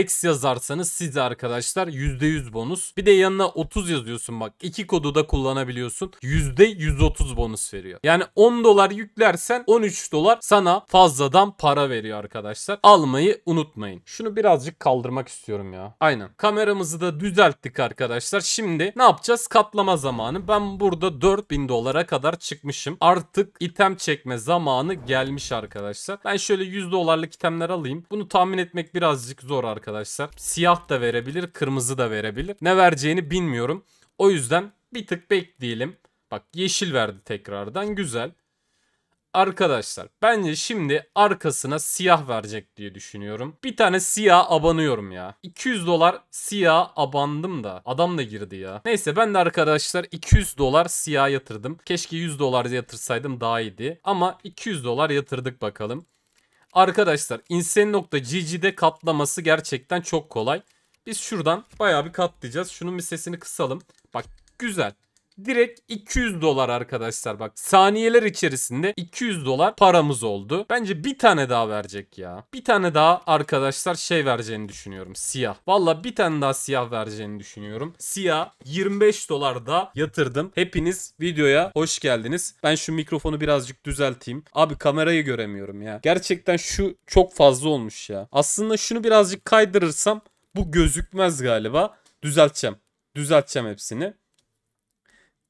Lex yazarsanız siz arkadaşlar %100 bonus. Bir de yanına 30 yazıyorsun bak. iki kodu da kullanabiliyorsun. %130 bonus veriyor. Yani 10 dolar yüklersen 13 dolar sana fazladan para veriyor arkadaşlar. Almayı unutmayın. Şunu birazcık kaldırmak istiyorum ya. Aynen. Kameramızı da düzelttik arkadaşlar. Şimdi ne yapacağız? Katlama zamanı. Ben burada 4000 dolara kadar çıkmışım. Artık item çekme zamanı gelmiş arkadaşlar. Ben şöyle 100 dolarlık itemler alayım. Bunu tahmin etmek birazcık zor arkadaşlar arkadaşlar. Siyah da verebilir, kırmızı da verebilir. Ne vereceğini bilmiyorum. O yüzden bir tık bekleyelim. Bak yeşil verdi tekrardan güzel. Arkadaşlar bence şimdi arkasına siyah verecek diye düşünüyorum. Bir tane siyah abanıyorum ya. 200 dolar siyah abandım da adam da girdi ya. Neyse ben de arkadaşlar 200 dolar siyah yatırdım. Keşke 100 dolar yatırsaydım daha iyiydi. Ama 200 dolar yatırdık bakalım. Arkadaşlar insane.gg'de katlaması gerçekten çok kolay. Biz şuradan bayağı bir katlayacağız. Şunun bir sesini kısalım. Bak güzel direkt 200 dolar arkadaşlar bak. Saniyeler içerisinde 200 dolar paramız oldu. Bence bir tane daha verecek ya. Bir tane daha arkadaşlar şey vereceğini düşünüyorum. Siyah. Valla bir tane daha siyah vereceğini düşünüyorum. Siyah 25 dolar da yatırdım. Hepiniz videoya hoş geldiniz. Ben şu mikrofonu birazcık düzelteyim. Abi kamerayı göremiyorum ya. Gerçekten şu çok fazla olmuş ya. Aslında şunu birazcık kaydırırsam bu gözükmez galiba. Düzelteceğim. Düzelteceğim hepsini.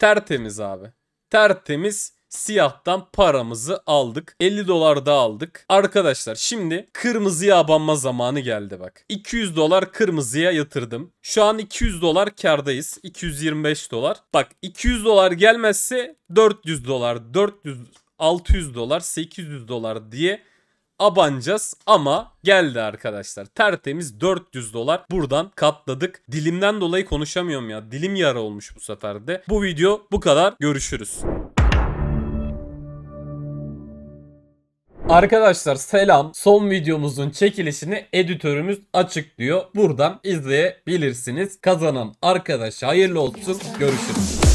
Tertemiz abi. Tertemiz siyahtan paramızı aldık. 50 dolar da aldık. Arkadaşlar şimdi kırmızıya abanma zamanı geldi bak. 200 dolar kırmızıya yatırdım. Şu an 200 dolar kardayız. 225 dolar. Bak 200 dolar gelmezse 400 dolar, 400 600 dolar, 800 dolar diye abanacağız ama geldi arkadaşlar. Tertemiz 400 dolar buradan katladık. Dilimden dolayı konuşamıyorum ya. Dilim yara olmuş bu sefer de. Bu video bu kadar. Görüşürüz. Arkadaşlar selam. Son videomuzun çekilişini editörümüz açıklıyor. Buradan izleyebilirsiniz. Kazanan arkadaş hayırlı olsun. Görüşürüz.